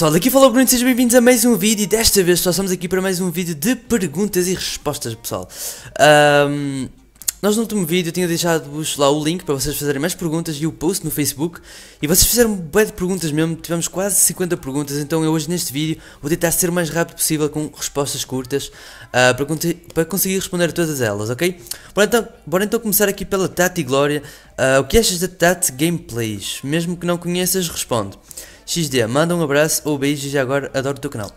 pessoal, daqui falou Bruno, sejam bem-vindos a mais um vídeo e desta vez só estamos aqui para mais um vídeo de perguntas e respostas, pessoal. Um, nós no último vídeo eu tinha deixado-vos lá o link para vocês fazerem mais perguntas e o post no Facebook e vocês fizeram bem de perguntas mesmo, tivemos quase 50 perguntas, então eu hoje neste vídeo vou tentar ser o mais rápido possível com respostas curtas uh, para, con para, conseguir responder a todas elas, ok? Bora então, bora então começar aqui pela Tati Glória, uh, o que achas da Tati Gameplays? Mesmo que não conheças, responde. XD, manda um abraço ou beijo já agora, adoro o teu canal.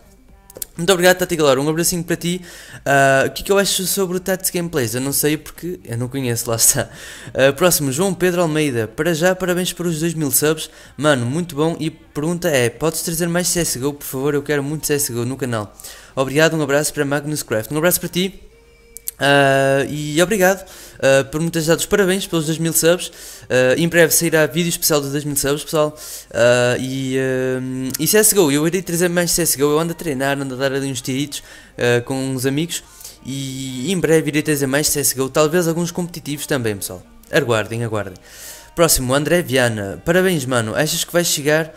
Muito obrigado, Tati Galera. Um abracinho para ti. Uh, o que, é que eu acho sobre o Tati Gameplays? Eu não sei porque eu não conheço, lá está. Uh, próximo, João Pedro Almeida. Para já, parabéns para os 2000 subs. Mano, muito bom. E pergunta é: podes trazer mais CSGO, por favor? Eu quero muito CSGO no canal. Obrigado, um abraço para Magnus Craft. Um abraço para ti. Uh, e obrigado uh, por me teres dado os parabéns pelos 2000 subs. Uh, em breve sairá vídeo especial dos 2000 subs, pessoal. e, uh, e CSGO, eu irei trazer mais CSGO. Eu ando a treinar, ando a dar ali uns tiritos com uns amigos. E em breve irei trazer mais CSGO, talvez alguns competitivos também, pessoal. Aguardem, aguardem. Próximo, André Viana. Parabéns, mano. Achas que vais chegar?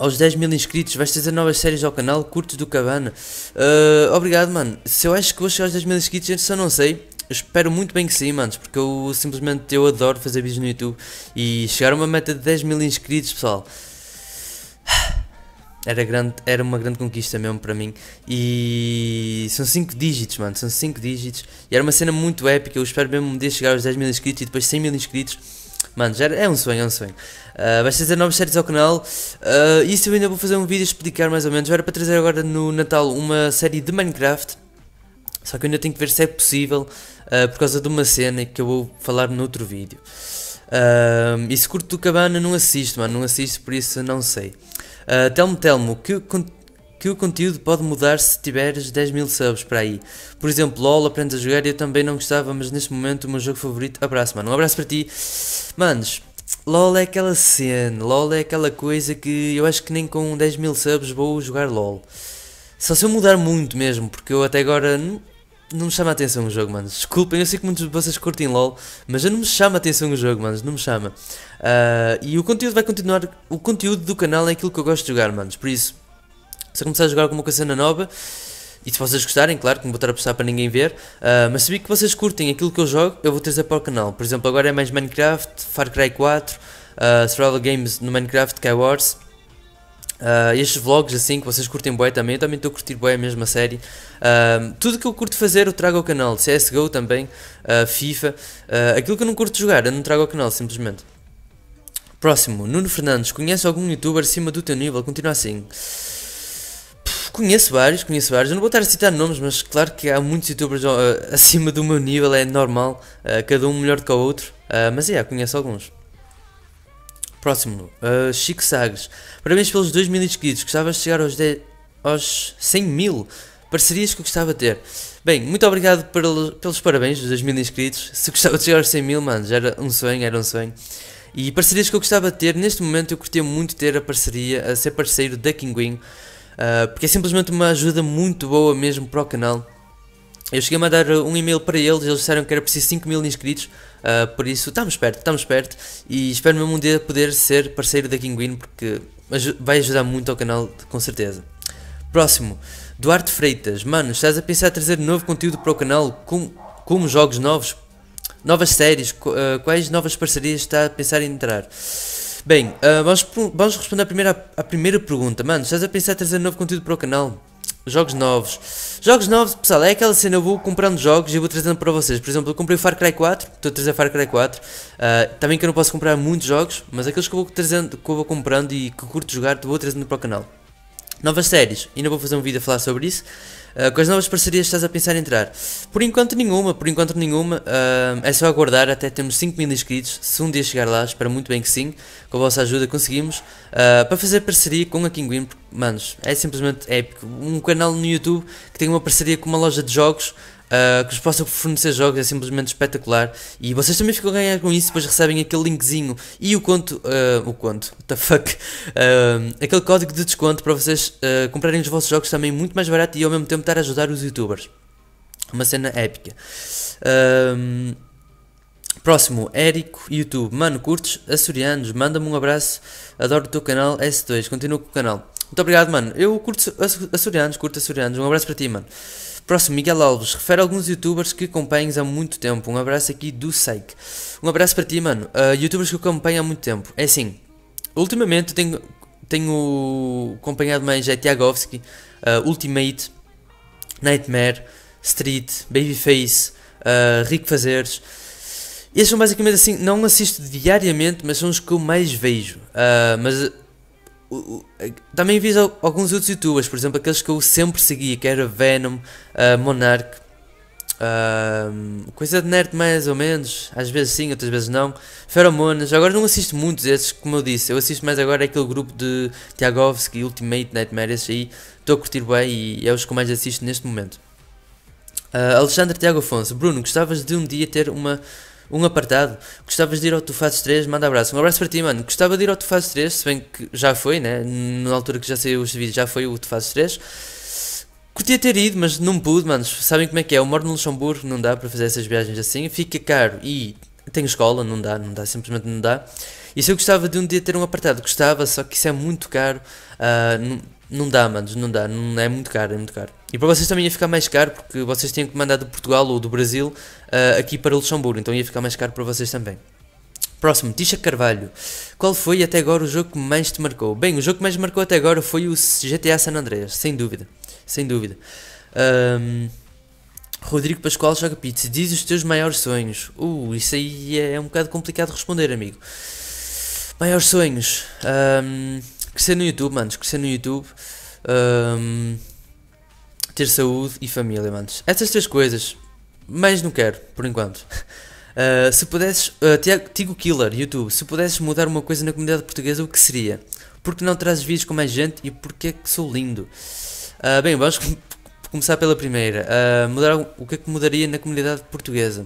aos 10 mil inscritos, vais trazer novas séries ao canal, curto do cabana. Uh, obrigado, mano. Se eu acho que vou chegar aos 10 mil inscritos, eu só não sei. Espero muito bem que sim, manos, porque eu simplesmente eu adoro fazer vídeos no YouTube e chegar a uma meta de 10 mil inscritos, pessoal. Era, grande, era uma grande conquista mesmo para mim. E são 5 dígitos, mano. São 5 dígitos. E era uma cena muito épica. Eu espero mesmo um dia chegar aos 10 mil inscritos e depois 100 mil inscritos. Mano, já era, é um sonho, é um sonho. Ah, vai trazer novas séries ao canal. Uh, isso eu ainda vou fazer um vídeo explicar mais ou menos. Eu era para trazer agora no Natal uma série de Minecraft. Só que eu ainda tenho que ver se é possível uh, por causa de uma cena que eu vou falar noutro vídeo. Uh, e se curto do cabana não assisto, mano, não assisto, por isso não sei. Uh, Telmo Telmo, que, que o conteúdo pode mudar se tiveres 10 mil subs para aí. Por exemplo, LOL aprendes a jogar e eu também não gostava, mas neste momento o meu jogo favorito. Abraço, mano. Um abraço para ti. Manos, LOL é aquela cena, LOL é aquela coisa que eu acho que nem com 10 mil subs vou jogar LOL. Só se eu mudar muito mesmo, porque eu até agora não, me chama a atenção o jogo, mano. Desculpem, eu sei que muitos de vocês curtem LOL, mas eu não me chama a atenção o jogo, mano. Não me chama. Uh, e o conteúdo vai continuar. O conteúdo do canal é aquilo que eu gosto de jogar, mano. Por isso, se eu começar a jogar alguma coisa nova e se vocês gostarem, claro que não vou estar a postar para ninguém ver, uh, mas se que vocês curtem aquilo que eu jogo, eu vou trazer para o canal. Por exemplo, agora é mais Minecraft, Far Cry 4, uh, ah, Survival Games no Minecraft, Skywars. Uh, ah, estes vlogs assim que vocês curtem bué também, eu também estou a curtir bué a mesma série. Uh, tudo que eu curto fazer eu trago ao canal, CSGO também, uh, FIFA, aquilo que eu não curto jogar eu não trago ao canal simplesmente. Próximo, Nuno Fernandes, conhece algum youtuber acima do teu nível? Continua assim. Conheço vários, conheço vários. Eu não vou estar a citar nomes, mas claro que há muitos youtubers acima do meu nível, é normal. Uh, cada um melhor do que o outro. Uh, mas é, yeah, conheço alguns. Próximo, eh, Chico Sagres. Parabéns pelos 2 mil inscritos. Gostavas de chegar aos, 10, aos 100 mil parcerias que eu gostava de ter. Bem, muito obrigado pelos parabéns dos 2 mil inscritos. Se gostava de chegar aos 100 mil, mano, já era um sonho, era um sonho. E parcerias que eu gostava de ter, neste momento eu curtia muito ter a parceria, a ser parceiro da Kinguin uh, porque é simplesmente uma ajuda muito boa mesmo para o canal. Eu cheguei a mandar ah, um e-mail para eles, eles disseram que era preciso 5 mil inscritos, uh, por isso estamos perto, estamos perto e espero mesmo um dia poder ser parceiro da Kinguin porque vai ajudar muito ao canal com certeza. Próximo, Duarte Freitas, mano, estás a pensar em trazer novo conteúdo para o canal, como, como jogos novos, novas séries, uh, quais novas parcerias está a pensar em entrar? Bem, uh, vamos, vamos responder à primeira, a primeira pergunta. Mano, estás a pensar em trazer novo conteúdo para o canal? Jogos novos. Jogos novos, pessoal, é aquela cena, eu vou comprando jogos e vou trazendo para vocês. Por exemplo, eu comprei o Far Cry 4, estou a trazer Far Cry 4. Uh, ah, também que eu não posso comprar muitos jogos, mas aqueles que eu vou trazendo, que eu vou comprando e que curto jogar, vou trazendo para o canal. Novas séries, ainda vou fazer um vídeo a falar sobre isso quais ah, com as novas parcerias estás a pensar em entrar? Por enquanto nenhuma, por enquanto nenhuma. Uh, é só aguardar até termos 5 mil inscritos. Se um dia chegar lá, espero muito bem que sim. Com a vossa ajuda conseguimos. Uh, para fazer parceria com a Kinguin, porque, manos, é simplesmente épico. Um canal no YouTube que tem uma parceria com uma loja de jogos. Uh, que vos possa fornecer jogos é simplesmente espetacular e vocês também ficam a ganhar com isso, depois recebem aquele linkzinho e o conto, uh, o conto, what the fuck, uh, aquele código de desconto para vocês comprarem os vossos jogos também muito mais barato e ao mesmo tempo tentar ajudar os youtubers. Uma cena épica. Um, próximo, Érico, YouTube. Mano, curtes açorianos? Manda-me um abraço. Adoro o teu canal S2. Continua com o canal. Muito obrigado, mano. Eu curto açorianos, curto açorianos. Um abraço para ti, mano. Próximo, Miguel Alves. Refere a alguns youtubers que acompanhas há muito tempo. Um abraço aqui do Seik. Um abraço para ti, mano. Uh, youtubers que eu acompanho há muito tempo. É assim, ultimamente tenho, tenho acompanhado mais é Tiagovski, uh, Ultimate Nightmare, Street, Babyface, uh, Rico Fazeres. Estes são basicamente assim, não assisto diariamente, mas são os que eu mais vejo. Uh, mas uh, também vejo alguns outros youtubers, por exemplo, aqueles que eu sempre segui, que era Venom, uh, Monarch, coisa de nerd mais ou menos, às vezes sim, outras vezes não. Feromonas, agora não assisto muitos esses, como eu disse, eu assisto mais agora aquele grupo de Tiagovski, Ultimate Nightmare, esses aí estou a curtir bem e é os que mais assisto neste momento. Uh, Alexandre Tiago Afonso, Bruno, gostavas de um dia ter uma, um apartado? Gostavas de ir ao Tu Fazes 3? Manda abraço. Um abraço para ti, mano. Gostava de ir ao Tu Fazes 3, se bem que já foi, né? Na altura que já saiu este vídeo já foi o Tu Fazes 3 podia ter ido, mas não pude, manos. Sabem como é que é? Eu moro no Luxemburgo, não dá para fazer essas viagens assim. Fica caro e tenho escola, não dá, não dá, simplesmente não dá. E se eu gostava de um dia ter um apartado, gostava, só que isso é muito caro. Uh, não, não dá, manos, não dá, não, é muito caro, é muito caro. E para vocês também ia ficar mais caro, porque vocês tinham que mandar de Portugal ou do Brasil uh, aqui para Luxemburgo, então ia ficar mais caro para vocês também. Próximo, Tisha Carvalho. Qual foi até agora o jogo que mais te marcou? Bem, o jogo que mais me marcou até agora foi o GTA San Andreas, sem dúvida sem dúvida. Um, Rodrigo Pascoal joga pizza. Diz os teus maiores sonhos. Uh, isso aí é, é um bocado complicado de responder, amigo. Maiores sonhos. Um, crescer no YouTube, manos. Crescer no YouTube. Um, ter saúde e família, manos. Essas três coisas. Mas não quero, por enquanto. Uh, se pudesses. Uh, Killer, YouTube. Se pudesses mudar uma coisa na comunidade portuguesa, o que seria? Porque não trazes vídeos com mais gente e porque é que sou lindo? Uh, bem, vamos começar pela primeira. Uh, mudar, o que é que mudaria na comunidade portuguesa?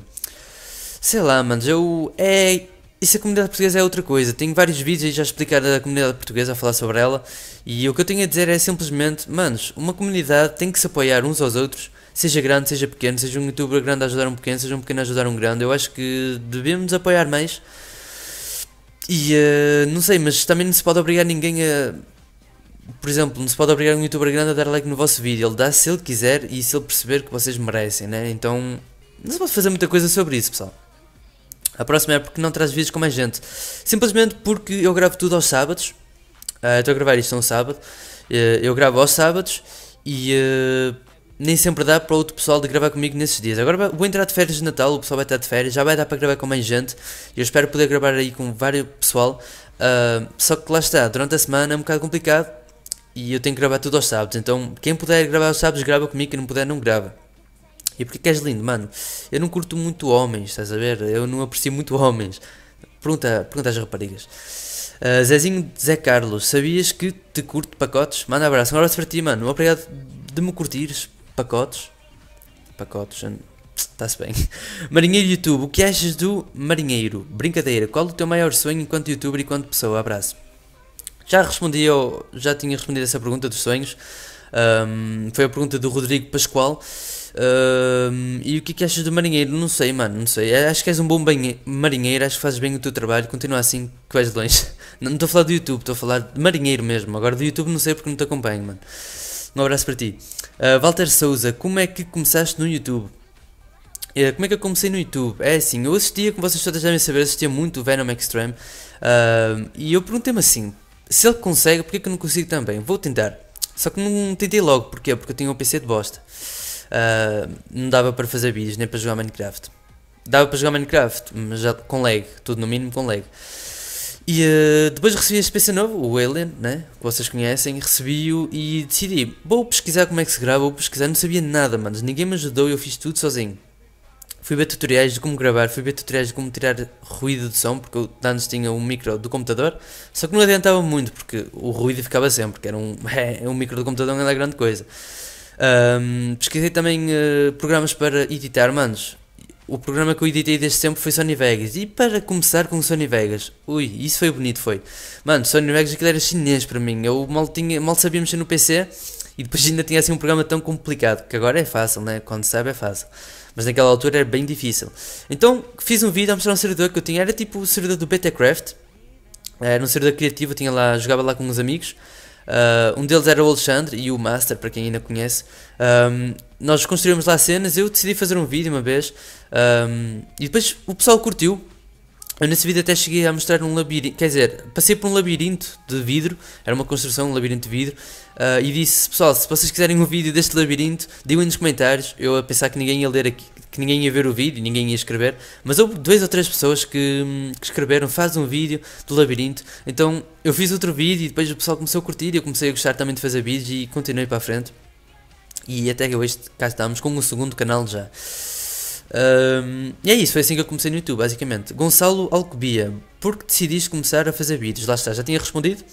Sei lá, manos, eu. É. Isso a comunidade portuguesa é outra coisa. Tenho vários vídeos aí já explicar a comunidade portuguesa, a falar sobre ela. E o que eu tenho a dizer é simplesmente, manos, uma comunidade tem que se apoiar uns aos outros, seja grande, seja pequeno, seja um youtuber grande a ajudar um pequeno, seja um pequeno a ajudar um grande. Eu acho que devemos apoiar mais. E uh, não sei, mas também não se pode obrigar ninguém a por exemplo, não se pode obrigar um youtuber grande a dar like no vosso vídeo. Ele dá se ele quiser e se ele perceber que vocês merecem, né? Então, não se pode fazer muita coisa sobre isso, pessoal. A próxima é porque não traz vídeos com mais gente. Simplesmente porque eu gravo tudo aos sábados. Uh, estou a gravar isto um sábado. Uh, eu gravo aos sábados e uh, nem sempre dá para outro pessoal de gravar comigo nesses dias. Agora vou entrar de férias de Natal, o pessoal vai estar de férias, já vai dar para gravar com mais gente. Eu espero poder gravar aí com vários pessoal. só que lá está, durante a semana é um bocado complicado e eu tenho que gravar tudo aos sábados. Então, quem puder gravar aos sábados, grava comigo, quem não puder, não grava. E porque é que és lindo, mano? Eu não curto muito homens, estás a ver? Eu não aprecio muito homens. Pergunta, pergunta às raparigas. Uh, Zezinho Zé Carlos, sabias que te curto pacotes? Manda abraço, um abraço para ti, mano. Obrigado de me curtires pacotes. Pacotes, está-se bem. Marinheiro YouTube, o que achas do Marinheiro? Brincadeira, qual o teu maior sonho enquanto youtuber e enquanto pessoa? Abraço. Já respondi eu, já tinha respondido essa pergunta dos sonhos. Um, foi a pergunta do Rodrigo Pascoal. Um, e o que, é que achas do marinheiro? Não sei, mano, não sei. Acho que és um bom marinheiro, acho que fazes bem o teu trabalho. Continua assim, que vais longe. Não estou a falar do YouTube, estou a falar de marinheiro mesmo. Agora do YouTube não sei porque não te acompanho, mano. Um abraço para ti. Uh, Walter Souza, como é que começaste no YouTube? Uh, como é que eu comecei no YouTube? É assim, eu assistia, como vocês todas devem saber, assistia muito o Venom Extreme. Uh, e eu perguntei-me assim, se ele consegue, porque que eu não consigo também? Vou tentar. Só que não tentei logo, porquê? Porque eu tinha um PC de bosta. Uh, não dava para fazer vídeos, nem para jogar Minecraft. Dava para jogar Minecraft, mas já com lag, tudo no mínimo com lag. E uh, depois recebi este PC novo, o Alien, né? que vocês conhecem, recebi-o e decidi, vou pesquisar como é que se grava, vou pesquisar, não sabia nada, mano, ninguém me ajudou, eu fiz tudo sozinho fui ver tutoriais de como gravar, fui ver tutoriais de como tirar ruído de som, porque eu antes tinha um micro do computador, só que não adiantava muito, porque o ruído ficava sempre, que era um, é, é, um micro do computador não era é grande coisa. Um, pesquisei também uh, programas para editar manos. O programa que eu editei deste tempo foi Sony Vegas. E para começar com Sony Vegas, ui, isso foi bonito, foi. Mano, Sony Vegas aquilo era chinês para mim. Eu mal, tinha, mal sabia mexer no PC e depois ainda tinha assim um programa tão complicado, que agora é fácil, né? Quando sabe é fácil. Mas naquela altura era bem difícil. Então fiz um vídeo a mostrar um servidor que eu tinha, era tipo o servidor do Betacraft. Era um servidor criativo, eu tinha lá, jogava lá com uns amigos. Uh, um deles era o Alexandre e o Master, para quem ainda conhece. Um, nós construímos lá cenas, eu decidi fazer um vídeo uma vez. Um, e depois o pessoal curtiu, eu nesse vídeo até cheguei a mostrar um labirinto, quer dizer, passei por um labirinto de vidro, era uma construção, um labirinto de vidro, uh, e disse, pessoal, se vocês quiserem um vídeo deste labirinto, digam nos comentários, eu a pensar que ninguém ia ler aqui, que ninguém ia ver o vídeo, ninguém ia escrever, mas houve duas ou três pessoas que, hum, que escreveram, faz um vídeo do labirinto, então eu fiz outro vídeo e depois o pessoal começou a curtir, e eu comecei a gostar também de fazer vídeos e continuei para a frente, e até que hoje cá estamos com o um segundo canal já. Um, e é isso, foi assim que eu comecei no YouTube, basicamente. Gonçalo Alcobia, por que decidiste começar a fazer vídeos? Lá está, já tinha respondido.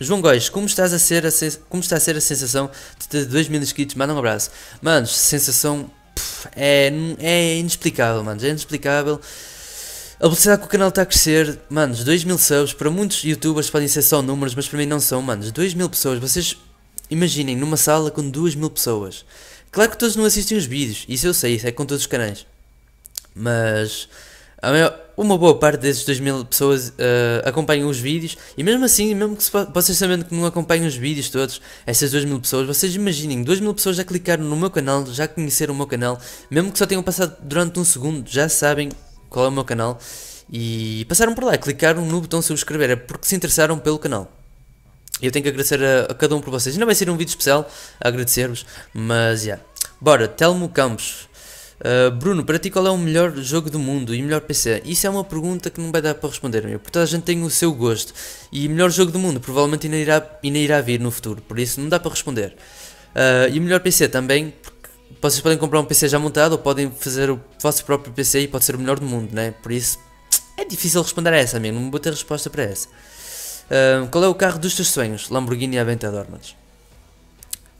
João Góis, como, estás a ser a como está a ser a sensação de ter 2 mil inscritos? Manda um abraço. Mano, sensação é, é inexplicável, mano, é inexplicável. A velocidade que o canal está a crescer, manos, 2 mil subs, para muitos youtubers podem ser só números, mas para mim não são, manos, 2 mil pessoas, vocês imaginem numa sala com 2 mil pessoas. Claro que todos não assistem os vídeos, isso eu sei, isso é com todos os canais. Mas maior, uma boa parte desses 2 mil pessoas uh, acompanham os vídeos e mesmo assim, mesmo que vocês sabendo que não acompanham os vídeos todos, essas 2 mil pessoas, vocês imaginem, 2 mil pessoas já clicaram no meu canal, já conheceram o meu canal, mesmo que só tenham passado durante um segundo, já sabem qual é o meu canal e passaram por lá, clicaram no botão subscrever, é porque se interessaram pelo canal eu tenho que agradecer a, a cada um por vocês. Ainda vai ser um vídeo especial a agradecer-vos, mas já. Yeah. Bora, Telmo Campos. Uh, Bruno, para ti qual é o melhor jogo do mundo e melhor PC? Isso é uma pergunta que não vai dar para responder, meu, porque toda a gente tem o seu gosto. E melhor jogo do mundo provavelmente ainda irá, ainda irá vir no futuro, por isso não dá para responder. Uh, e melhor PC também, porque vocês podem comprar um PC já montado ou podem fazer o vosso próprio PC e pode ser o melhor do mundo, né? Por isso é difícil responder a essa, amigo, não vou ter resposta para essa qual é o carro dos teus sonhos? Lamborghini Aventador, manos.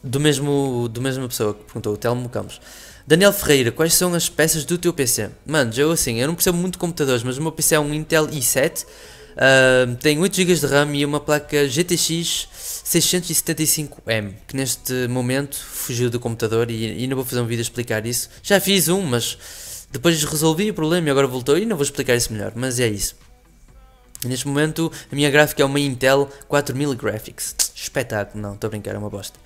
Do mesmo, do mesma pessoa que perguntou, o Telmo Campos. Daniel Ferreira, quais são as peças do teu PC? Mano, eu assim, eu não percebo muito de computadores, mas o meu PC é um Intel i7, uh, tem 8 GB de RAM e uma placa GTX 675M, que neste momento fugiu do computador e, e não vou fazer um vídeo a explicar isso. Já fiz um, mas depois resolvi o problema e agora voltou e não vou explicar isso melhor, mas é isso. Neste momento a minha gráfica é uma Intel 4000 Graphics. Espetáculo, não, estou a brincar, é uma bosta.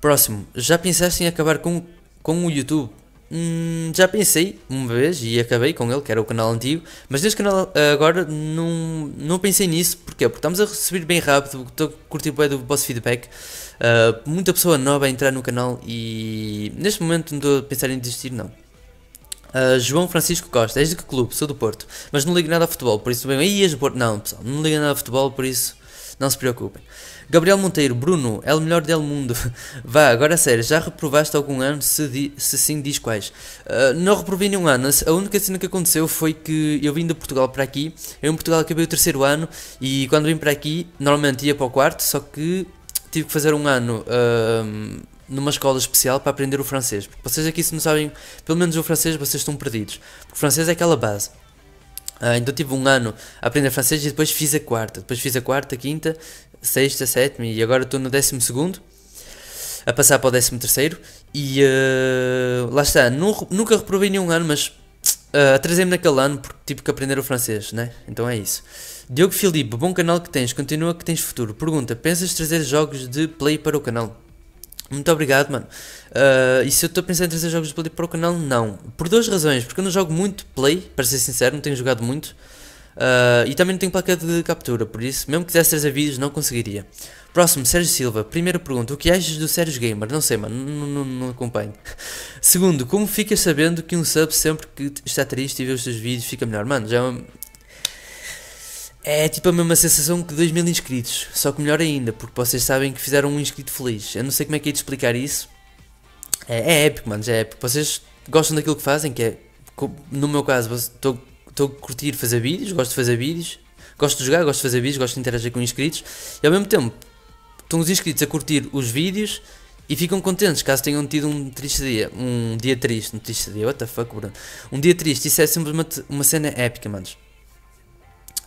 Próximo, já pensaste em acabar com, com o YouTube? Hum, já pensei uma vez e acabei com ele, que era o canal antigo, mas neste canal eh, agora não, não pensei nisso, porquê? Porque estamos a receber bem rápido, estou a curtir bem do vosso feedback, uh, muita pessoa nova a entrar no canal e neste momento não estou a pensar em desistir não. Uh, João Francisco Costa, és de que clube? Sou do Porto, mas não ligo nada a futebol, por isso bem. Aí és do Porto. Não, pessoal, não ligo nada a futebol, por isso não se preocupem. Gabriel Monteiro, Bruno, é o melhor del mundo. Vá, agora sério, já reprovaste algum ano? Se, di, se sim, diz quais. Uh, não reprovei nenhum ano. A única cena que aconteceu foi que eu vim de Portugal para aqui. Eu em Portugal acabei o terceiro ano e quando vim para aqui, normalmente ia para o quarto, só que tive que fazer um ano. Uh, numa escola especial para aprender o francês. Porque vocês aqui, se não sabem, pelo menos o francês, vocês estão perdidos. Porque o francês é aquela base. Uh, então tive um ano a aprender francês e depois fiz a quarta. Depois fiz a quarta, quinta, sexta, sétima e agora estou no décimo segundo. A passar para o décimo terceiro. E uh, lá está, nunca reprovei nenhum ano, mas uh, atrasei-me naquele ano porque tive que aprender o francês, né? Então é isso. Diogo Filipe, bom canal que tens, continua que tens futuro. Pergunta, pensas trazer jogos de play para o canal? Muito obrigado, mano. Uh, e se eu estou pensar em trazer jogos de Play para o canal? Não. Por duas razões. Porque eu não jogo muito Play, para ser sincero, não tenho jogado muito. Uh, e também não tenho placa de captura, por isso, mesmo que quisesse trazer vídeos, não conseguiria. Próximo, Sérgio Silva. Primeira pergunta: O que achas do Sérgio Gamer? Não sei, mano, não, não, não acompanho. Segundo, como ficas sabendo que um sub sempre que está triste e vê os teus vídeos fica melhor? Mano, já é uma, é tipo a mesma sensação que 2 mil inscritos, só que melhor ainda, porque vocês sabem que fizeram um inscrito feliz. Eu não sei como é que é de explicar isso. É, é épico, mano, já é épico. Vocês gostam daquilo que fazem, que é, no meu caso, estou a curtir fazer vídeos, gosto de fazer vídeos, gosto de jogar, gosto de fazer vídeos, gosto de interagir com inscritos, e ao mesmo tempo estão os inscritos a curtir os vídeos e ficam contentes caso tenham tido um triste dia, um dia triste, um triste dia, what the fuck, bro? um dia triste, isso é simplesmente uma, uma cena épica, manos.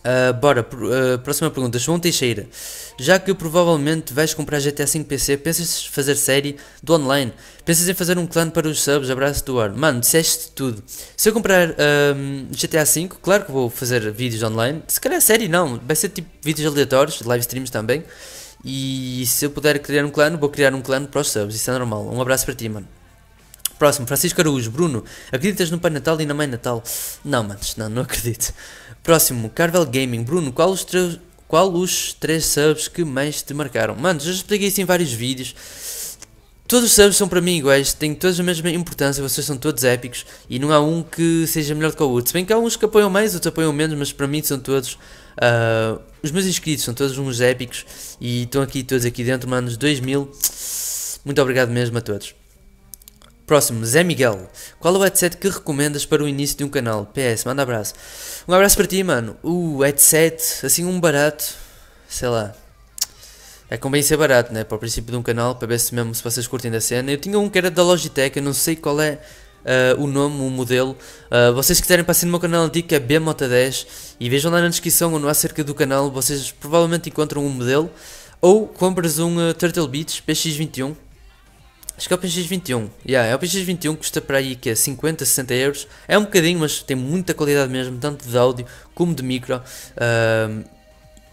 Uh, bora, uh, próxima pergunta. João Teixeira. Já que provavelmente vais comprar GTA 5 PC, pensas fazer série do online? Pensas em fazer um clã para os subs? Abraço do ar. Mano, disseste tudo. Se eu comprar um, GTA 5, claro que vou fazer vídeos online. Se calhar série não, vai ser tipo vídeos aleatórios, live streams também. E se eu puder criar um clã, vou criar um clã para os subs. Isso é normal. Um abraço para ti, mano. Próximo, Francisco Araújo. Bruno, acreditas no Pai Natal e na Mãe Natal? Não, manos, não, não acredito. Próximo, Carvel Gaming. Bruno, qual os, qual os três subs que mais te marcaram? Mano, já expliquei isso em vários vídeos. Todos os subs são para mim iguais, têm todos a mesma importância, vocês são todos épicos e não há um que seja melhor do que o outro. Se bem que há uns que apoiam mais, outros apoiam menos, mas para mim são todos. Uh, os meus inscritos são todos uns épicos e estão aqui todos aqui dentro, manos. 2000. Muito obrigado mesmo a todos. Próximo, Zé Miguel. Qual é o headset que recomendas para o início de um canal? PS, manda abraço. Um abraço para ti, mano. Uh, headset, assim um barato. Sei lá. É convém ser barato, né? Para o princípio de um canal, para ver se mesmo se vocês curtem da cena. Eu tinha um que era da Logitech, eu não sei qual é uh, o nome, o modelo. Uh, vocês quiserem passar no meu canal dica é BMota10 e vejam lá na descrição ou no acerca do canal, vocês provavelmente encontram um modelo. Ou compras um uh, Turtle Beach PX21 Acho que é o PX 21. Yeah, é o PX 21 custa para aí que é 50, 60 euros. É um bocadinho, mas tem muita qualidade mesmo, tanto de áudio como de micro. Uh,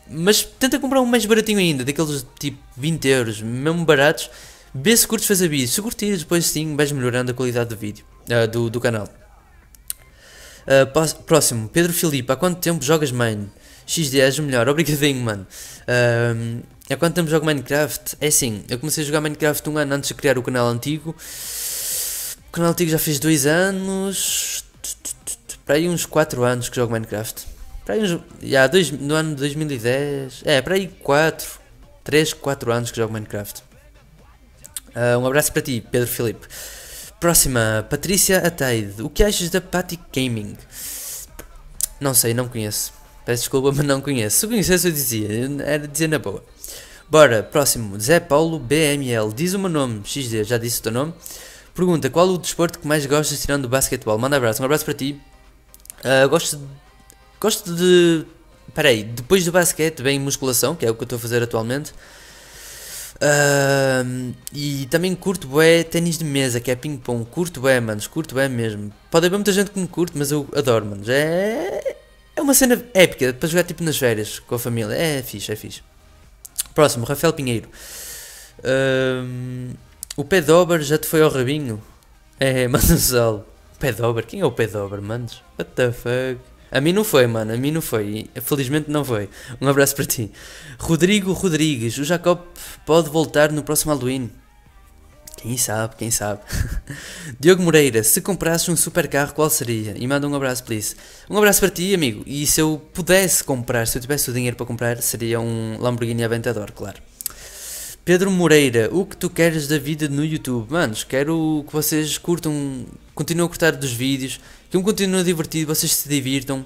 mas tenta comprar um mais baratinho ainda, daqueles tipo 20 euros, mesmo baratos. Vê se curtes fazer vídeo. Se curtires, depois sim vais melhorando a qualidade do vídeo uh, do, do, canal. Uh, próximo, Pedro Filipe, há quanto tempo jogas Mine? X10, melhor, obrigadinho, mano. Um, é quando a jogo Minecraft, é assim, eu comecei a jogar Minecraft um ano antes de criar o canal antigo. O canal antigo já fez dois anos, para aí uns 4 anos que jogo Minecraft. Para aí uns, já, dois, no ano de 2010, é, para aí 4, 3, 4 anos que jogo Minecraft. Uh, um abraço para ti, Pedro Filipe. Próxima, Patrícia Ataide. O que achas da Patty Gaming? Não sei, não conheço. Peço desculpa, mas não conheço. Se conhecesse, eu dizia. Era dizer na boa. Bora, próximo. Zé Paulo BML. Diz o meu nome. XD, já disse o teu nome. Pergunta: Qual o desporto que mais gostas tirando do basquetebol? Manda um abraço. Um abraço para ti. Uh, gosto, de, gosto de. Peraí, depois do basquete vem musculação, que é o que eu estou a fazer atualmente. Uh, e também curto bué ténis de mesa, que é ping-pong. Curto bué, manos, curto bué mesmo. Pode haver muita gente que me curte, mas eu adoro, manos. É. É uma cena épica para jogar tipo nas férias com a família. É, fixe, é fixe. Próximo, Rafael Pinheiro. Um, o Pedober já te foi ao rabinho? É, manda o sol. Quem é o Pedober, manos? What the fuck? A mim não foi, mano, a mim não foi. Felizmente não foi. Um abraço para ti. Rodrigo Rodrigues, o Jacob pode voltar no próximo Halloween. Quem sabe, quem sabe. Diogo Moreira, se comprasses um supercarro, qual seria? E manda um abraço, please. Um abraço para ti, amigo. E se eu pudesse comprar, se eu tivesse o dinheiro para comprar, seria um Lamborghini Aventador, claro. Pedro Moreira, o que tu queres da vida no YouTube? Manos, quero que vocês curtam, continuem a curtar dos vídeos, que eu me continue divertido, vocês se divirtam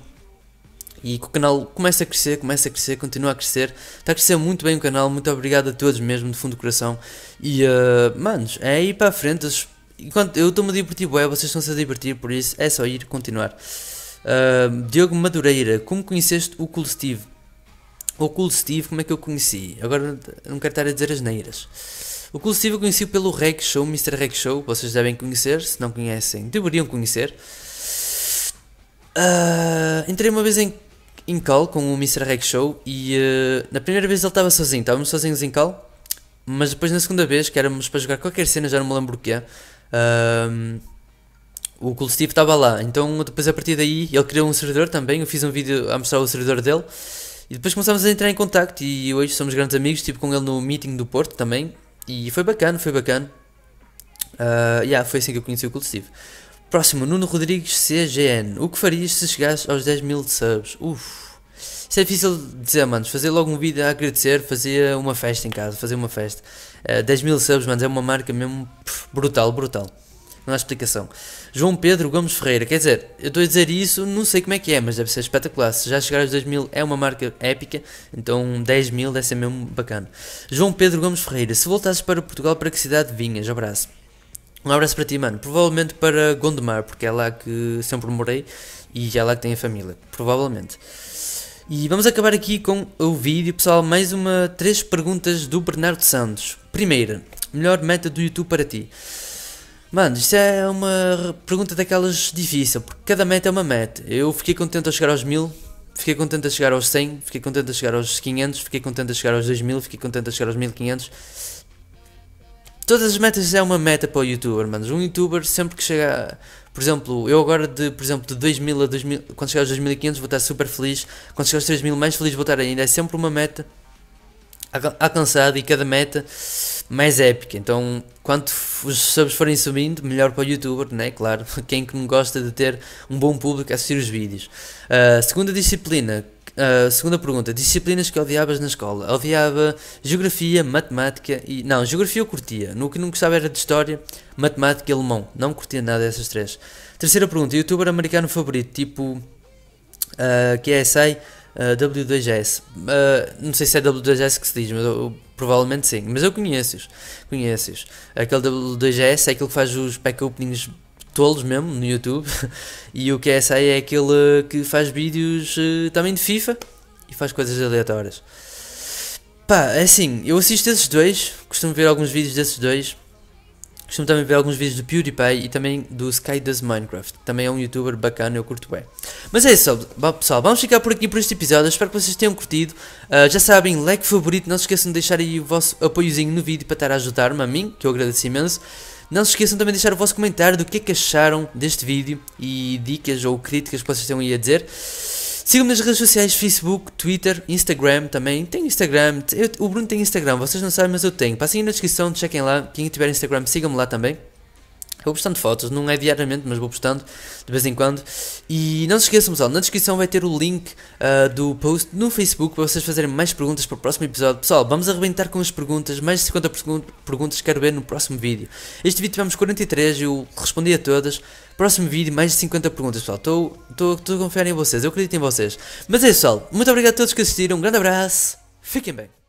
e que o canal começa a crescer, começa a crescer, continua a crescer. Está a crescer muito bem o canal, muito obrigado a todos mesmo, de fundo do coração. E, uh, manos, é ir para a frente. Enquanto eu estou-me a divertir, bem vocês estão-se a divertir, por isso é só ir continuar. Uh, Diogo Madureira, como conheceste o Cool Steve? O Cool Steve, como é que eu conheci? Agora não quero estar a dizer as neiras. O Cool Steve eu conheci pelo Reg Show, Mr. Reg Show, vocês devem conhecer, se não conhecem, deveriam conhecer. Uh, entrei uma vez em em call com o Mr. Reg Show e uh, na primeira vez ele estava sozinho, estávamos sozinhos em call, mas depois na segunda vez, que éramos para jogar qualquer cena, já não me lembro o que é, uh, o Cool Steve estava lá. Então depois a partir daí ele criou um servidor também, eu fiz um vídeo a mostrar o servidor dele e depois começámos a entrar em contacto e hoje somos grandes amigos, tipo com ele no meeting do Porto também e foi bacana, foi bacana. Uh, yeah, foi assim que eu conheci o Cool Steve. Próximo, Nuno Rodrigues CGN. O que farias se chegasses aos 10 mil subs? Uf. Isso é difícil de dizer, manos. Fazer logo um vídeo a agradecer, fazer uma festa em casa, fazer uma festa. Uh, eh, 10 mil subs, manos, é uma marca mesmo pff, brutal, brutal. Não há explicação. João Pedro Gomes Ferreira, quer dizer, eu estou a dizer isso, não sei como é que é, mas deve ser espetacular. Se já chegar aos 10 mil é uma marca épica, então 10 mil deve ser mesmo bacana. João Pedro Gomes Ferreira, se voltasses para Portugal, para que cidade vinhas? Abraço. Um abraço para ti, mano. Provavelmente para Gondomar, porque é lá que sempre morei e é lá que tenho a família. Provavelmente. E vamos acabar aqui com o vídeo, pessoal. Mais uma, três perguntas do Bernardo Santos. Primeira, melhor meta do YouTube para ti? Mano, isto é uma pergunta daquelas difícil, porque cada meta é uma meta. Eu fiquei contente a chegar aos 1000, fiquei contente a chegar aos 100, fiquei contente a chegar aos 500, fiquei contente a chegar aos 2000, fiquei contente a chegar aos 1500 Todas as metas é uma meta para o youtuber, mano. Um youtuber sempre que chega. A, por exemplo, eu agora de, por exemplo, de 2000 a 2000, quando chegar aos 2500 vou estar super feliz, quando chegar aos 3000 mais feliz vou estar ainda. É sempre uma meta alcançada e cada meta mais épica. Então, quanto os subs forem subindo, melhor para o youtuber, né? Claro, quem que não gosta de ter um bom público a assistir os vídeos. Uh, segunda disciplina, Uh, segunda pergunta, disciplinas que odiavas na escola? Odiava geografia, matemática e. Não, geografia eu curtia. No que não gostava era de história, matemática e alemão. Não curtia nada dessas três. Terceira pergunta, youtuber americano favorito, tipo. Uh, que é uh, W2S. Uh, não sei se é W2S que se diz, mas eu, provavelmente sim. Mas eu conheço-os. Conheço-os. Aquele W2S é aquele que faz os pack openings tolos mesmo no YouTube. e o QSA é, é aquele eh, que faz vídeos eh, também de FIFA e faz coisas aleatórias. Pá, é assim, eu assisto esses dois, costumo ver alguns vídeos desses dois. Costumo também ver alguns vídeos do PewDiePie e também do Sky Does Minecraft. Também é um youtuber bacana, eu curto bem. Mas é isso, pessoal. Vamos ficar por aqui por este episódio. Espero que vocês tenham curtido. Uh, já sabem, like favorito. Não se esqueçam de deixar aí o vosso apoiozinho no vídeo para estar a ajudar-me a mim, que eu agradeço imenso. Não se esqueçam também de deixar o vosso comentário do que é que acharam deste vídeo e dicas ou críticas que vocês tenham aí a dizer. Sigam-me nas redes sociais, Facebook, Twitter, Instagram também. Tenho Instagram, eu, o Bruno tem Instagram, vocês não sabem, mas eu tenho. Passem aí na descrição, chequem lá. Quem tiver Instagram, sigam-me lá também. Vou postando fotos, não é diariamente, mas vou postando de vez em quando. E não se esqueçam, pessoal, na descrição vai ter o link uh, do post no Facebook para vocês fazerem mais perguntas para o próximo episódio. Pessoal, vamos arrebentar com as perguntas, mais de 50 perguntas quero ver no próximo vídeo. Este vídeo tivemos 43, eu respondi a todas. Próximo vídeo, mais de 50 perguntas, pessoal. Estou a confiar em vocês, eu acredito em vocês. Mas é isso, pessoal. Muito obrigado a todos que assistiram, um grande abraço, fiquem bem.